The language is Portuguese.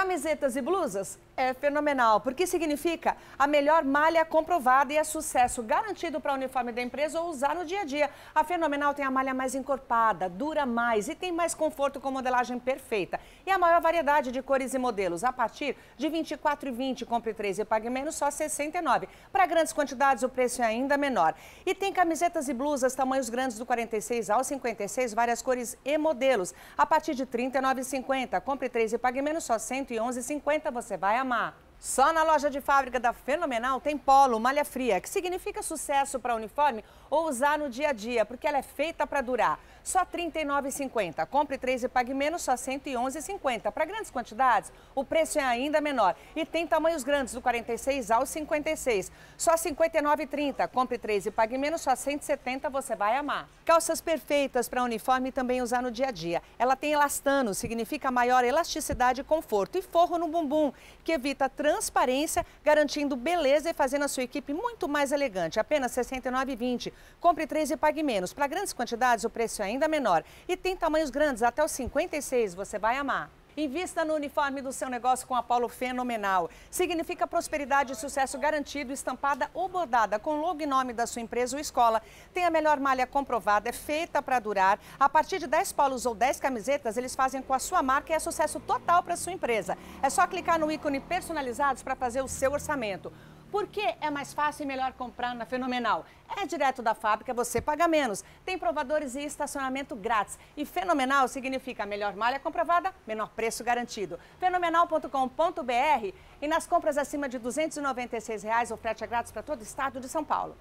Camisetas e blusas é fenomenal, porque significa a melhor malha comprovada e é sucesso garantido para o uniforme da empresa ou usar no dia a dia. A Fenomenal tem a malha mais encorpada, dura mais e tem mais conforto com modelagem perfeita. E a maior variedade de cores e modelos, a partir de R$ 24,20, compre 3 e pague menos, só R$ 69. Para grandes quantidades, o preço é ainda menor. E tem camisetas e blusas, tamanhos grandes do 46 ao 56, várias cores e modelos, a partir de R$ 39,50, compre 3 e pague menos, só R$ 100 111,50 você vai amar. Só na loja de fábrica da Fenomenal tem polo, malha fria, que significa sucesso para uniforme ou usar no dia a dia, porque ela é feita para durar. Só R$ 39,50. Compre três e pague menos, só R$ 111,50. Para grandes quantidades, o preço é ainda menor. E tem tamanhos grandes, do 46 ao 56. Só R$ 59,30. Compre três e pague menos, só R$ 170, você vai amar. Calças perfeitas para uniforme e também usar no dia a dia. Ela tem elastano, significa maior elasticidade e conforto. E forro no bumbum, que evita trânsito transparência, garantindo beleza e fazendo a sua equipe muito mais elegante. Apenas R$ 69,20. Compre três e pague menos. Para grandes quantidades, o preço é ainda menor. E tem tamanhos grandes, até os 56, você vai amar. Invista no uniforme do seu negócio com a Polo Fenomenal. Significa prosperidade e sucesso garantido, estampada ou bordada com logo e nome da sua empresa ou escola. Tem a melhor malha comprovada, é feita para durar. A partir de 10 polos ou 10 camisetas, eles fazem com a sua marca e é sucesso total para sua empresa. É só clicar no ícone personalizados para fazer o seu orçamento. Por que é mais fácil e melhor comprar na Fenomenal? É direto da fábrica, você paga menos. Tem provadores e estacionamento grátis. E Fenomenal significa melhor malha comprovada, menor preço garantido. Fenomenal.com.br e nas compras acima de R$ 296 reais, o frete é grátis para todo o estado de São Paulo.